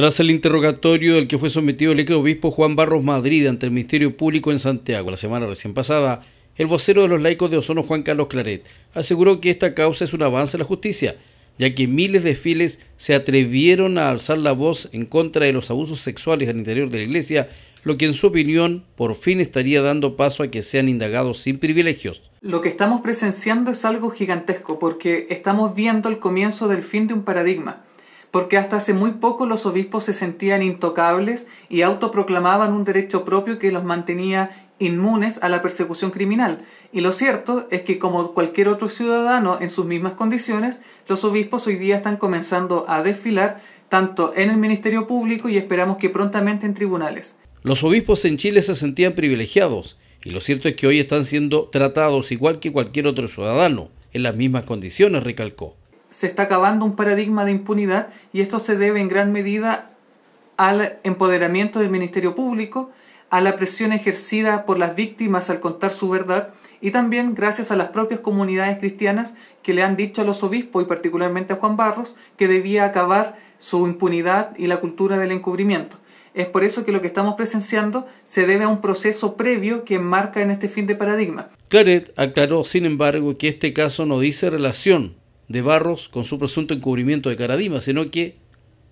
tras el interrogatorio del que fue sometido el ex obispo Juan Barros Madrid ante el Ministerio Público en Santiago la semana recién pasada, el vocero de los laicos de Ozono Juan Carlos Claret aseguró que esta causa es un avance en la justicia, ya que miles de fieles se atrevieron a alzar la voz en contra de los abusos sexuales al interior de la iglesia, lo que en su opinión por fin estaría dando paso a que sean indagados sin privilegios. Lo que estamos presenciando es algo gigantesco porque estamos viendo el comienzo del fin de un paradigma porque hasta hace muy poco los obispos se sentían intocables y autoproclamaban un derecho propio que los mantenía inmunes a la persecución criminal. Y lo cierto es que, como cualquier otro ciudadano en sus mismas condiciones, los obispos hoy día están comenzando a desfilar tanto en el Ministerio Público y esperamos que prontamente en tribunales. Los obispos en Chile se sentían privilegiados y lo cierto es que hoy están siendo tratados igual que cualquier otro ciudadano, en las mismas condiciones, recalcó se está acabando un paradigma de impunidad y esto se debe en gran medida al empoderamiento del Ministerio Público, a la presión ejercida por las víctimas al contar su verdad y también gracias a las propias comunidades cristianas que le han dicho a los obispos y particularmente a Juan Barros que debía acabar su impunidad y la cultura del encubrimiento. Es por eso que lo que estamos presenciando se debe a un proceso previo que enmarca en este fin de paradigma. Claret aclaró, sin embargo, que este caso no dice relación de Barros con su presunto encubrimiento de Caradima, sino que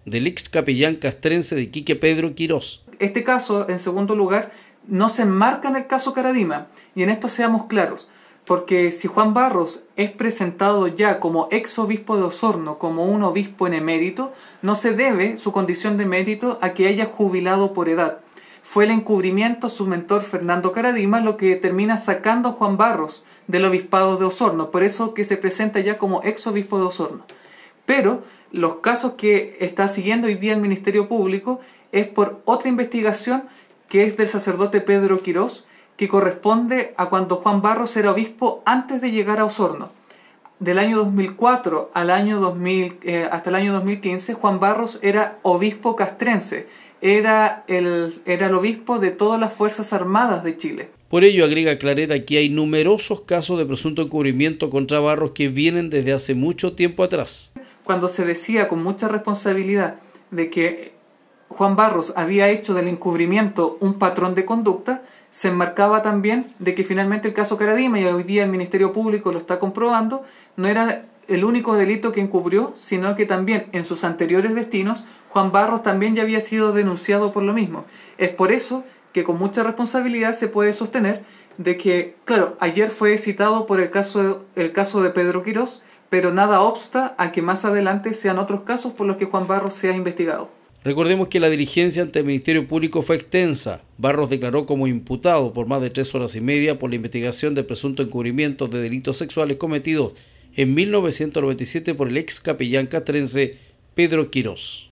del ex capellán castrense de Quique Pedro Quirós. Este caso, en segundo lugar, no se enmarca en el caso Caradima, y en esto seamos claros, porque si Juan Barros es presentado ya como ex obispo de Osorno, como un obispo en emérito, no se debe su condición de mérito a que haya jubilado por edad. Fue el encubrimiento su mentor Fernando Caradima lo que termina sacando a Juan Barros del obispado de Osorno, por eso que se presenta ya como ex obispo de Osorno. Pero los casos que está siguiendo hoy día el Ministerio Público es por otra investigación que es del sacerdote Pedro Quirós, que corresponde a cuando Juan Barros era obispo antes de llegar a Osorno del año 2004 al año eh, hasta el año 2015, Juan Barros era obispo castrense, era el, era el obispo de todas las Fuerzas Armadas de Chile. Por ello, agrega Claret, que hay numerosos casos de presunto encubrimiento contra Barros que vienen desde hace mucho tiempo atrás. Cuando se decía con mucha responsabilidad de que Juan Barros había hecho del encubrimiento un patrón de conducta, se enmarcaba también de que finalmente el caso Caradima, y hoy día el Ministerio Público lo está comprobando, no era el único delito que encubrió, sino que también en sus anteriores destinos Juan Barros también ya había sido denunciado por lo mismo. Es por eso que con mucha responsabilidad se puede sostener de que, claro, ayer fue citado por el caso, el caso de Pedro Quirós, pero nada obsta a que más adelante sean otros casos por los que Juan Barros sea investigado. Recordemos que la diligencia ante el Ministerio Público fue extensa. Barros declaró como imputado por más de tres horas y media por la investigación del presunto encubrimiento de delitos sexuales cometidos en 1997 por el ex capellán castrense Pedro Quirós.